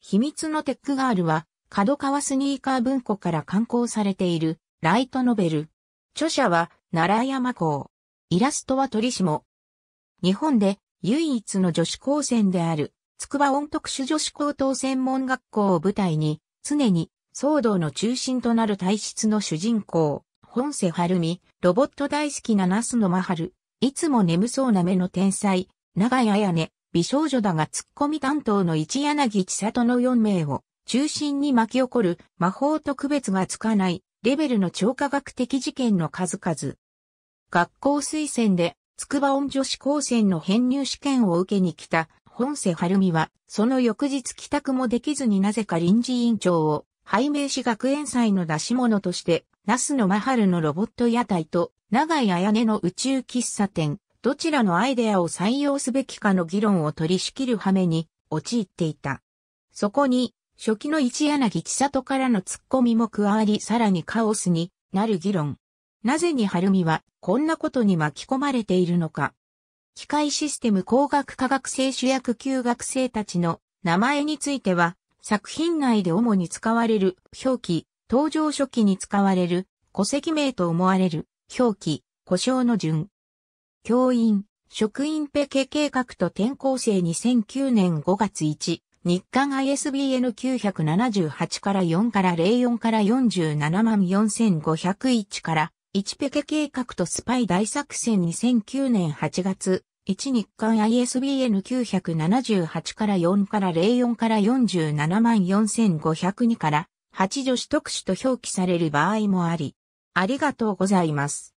秘密のテックガールは、角川スニーカー文庫から刊行されている、ライトノベル。著者は、奈良山公。イラストは鳥下。日本で唯一の女子高専である、筑波音特殊女子高等専門学校を舞台に、常に騒動の中心となる体質の主人公、本瀬晴美、ロボット大好きなナスのマハル、いつも眠そうな目の天才、長谷彩音、美少女だがツッコミ担当の一柳千里の4名を中心に巻き起こる魔法と区別がつかないレベルの超科学的事件の数々。学校推薦で筑波音女子高専の編入試験を受けに来た本瀬晴美は、その翌日帰宅もできずになぜか臨時委員長を、拝命し学園祭の出し物として、那須野真春のロボット屋台と、長井彩音の宇宙喫茶店、どちらのアイデアを採用すべきかの議論を取り仕切る羽目に陥っていた。そこに、初期の一柳千里からの突っ込みも加わり、さらにカオスになる議論。なぜに晴海はこんなことに巻き込まれているのか。機械システム工学科学生主役級学生たちの名前については、作品内で主に使われる表記、登場初期に使われる戸籍名と思われる表記、故障の順、教員、職員ペケ計画と転校生2009年5月1、日刊 ISBN 978から4から04から47万4501から1ペケ計画とスパイ大作戦2009年8月1日刊 ISBN 978から4から04から47万4502から8女子特殊と表記される場合もあり、ありがとうございます。